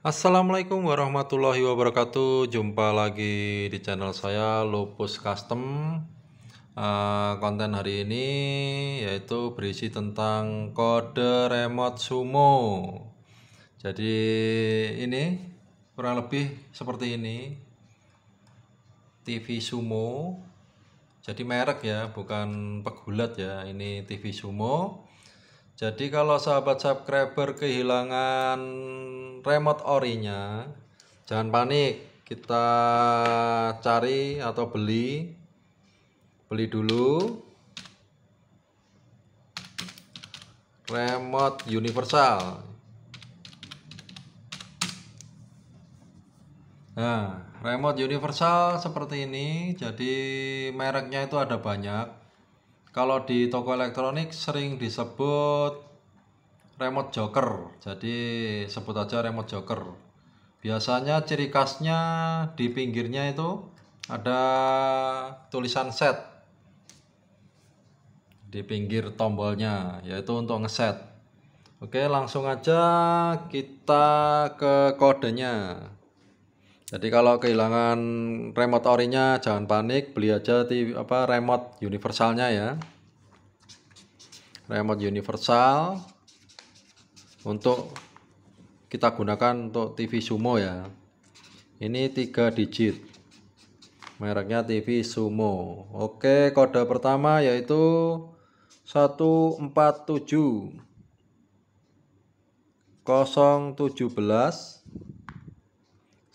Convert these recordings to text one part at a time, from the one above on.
Assalamualaikum warahmatullahi wabarakatuh Jumpa lagi di channel saya Lupus Custom eh, Konten hari ini yaitu berisi tentang kode remote sumo Jadi ini kurang lebih seperti ini TV sumo Jadi merek ya bukan pegulat ya Ini TV sumo jadi kalau sahabat subscriber kehilangan remote orinya, jangan panik, kita cari atau beli. Beli dulu. Remote universal. Nah, remote universal seperti ini. Jadi mereknya itu ada banyak kalau di toko elektronik sering disebut remote joker jadi sebut aja remote joker biasanya ciri khasnya di pinggirnya itu ada tulisan set di pinggir tombolnya yaitu untuk ngeset oke langsung aja kita ke kodenya jadi kalau kehilangan remote orinya jangan panik, beli aja TV, apa remote universalnya ya. Remote universal untuk kita gunakan untuk TV Sumo ya. Ini 3 digit. Mereknya TV Sumo. Oke, kode pertama yaitu 147 017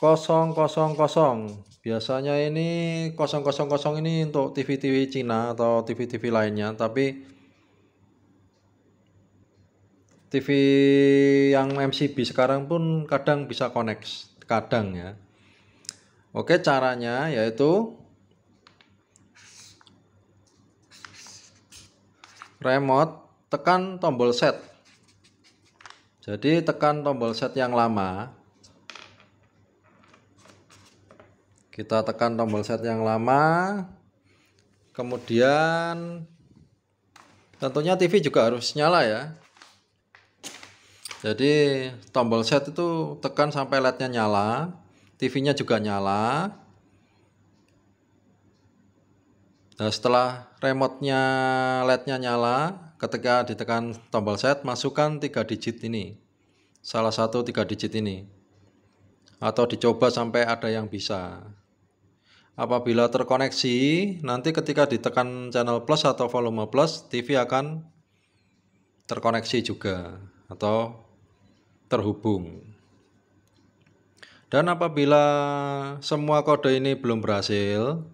000 biasanya ini 000 ini untuk TV-TV Cina atau TV-TV lainnya tapi TV yang MCB sekarang pun kadang bisa connect kadang ya Oke caranya yaitu remote tekan tombol set jadi tekan tombol set yang lama kita tekan tombol set yang lama kemudian tentunya TV juga harus nyala ya jadi tombol set itu tekan sampai lednya nyala TV-nya juga nyala nah setelah remote-nya LED-nya nyala ketika ditekan tombol set masukkan 3 digit ini salah satu 3 digit ini atau dicoba sampai ada yang bisa Apabila terkoneksi, nanti ketika ditekan channel plus atau volume plus, TV akan terkoneksi juga atau terhubung. Dan apabila semua kode ini belum berhasil,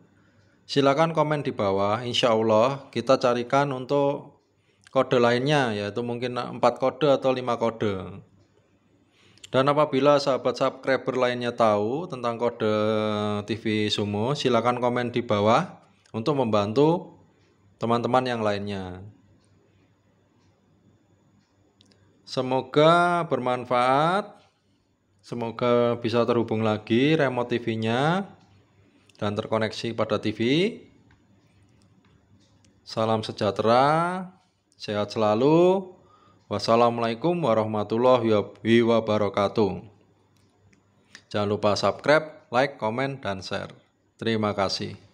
silakan komen di bawah. Insya Allah kita carikan untuk kode lainnya, yaitu mungkin 4 kode atau 5 kode. Dan apabila sahabat subscriber lainnya tahu tentang kode TV Sumo, silakan komen di bawah untuk membantu teman-teman yang lainnya. Semoga bermanfaat. Semoga bisa terhubung lagi remote TV-nya dan terkoneksi pada TV. Salam sejahtera, sehat selalu. Wassalamualaikum warahmatullahi wabarakatuh. Jangan lupa subscribe, like, komen, dan share. Terima kasih.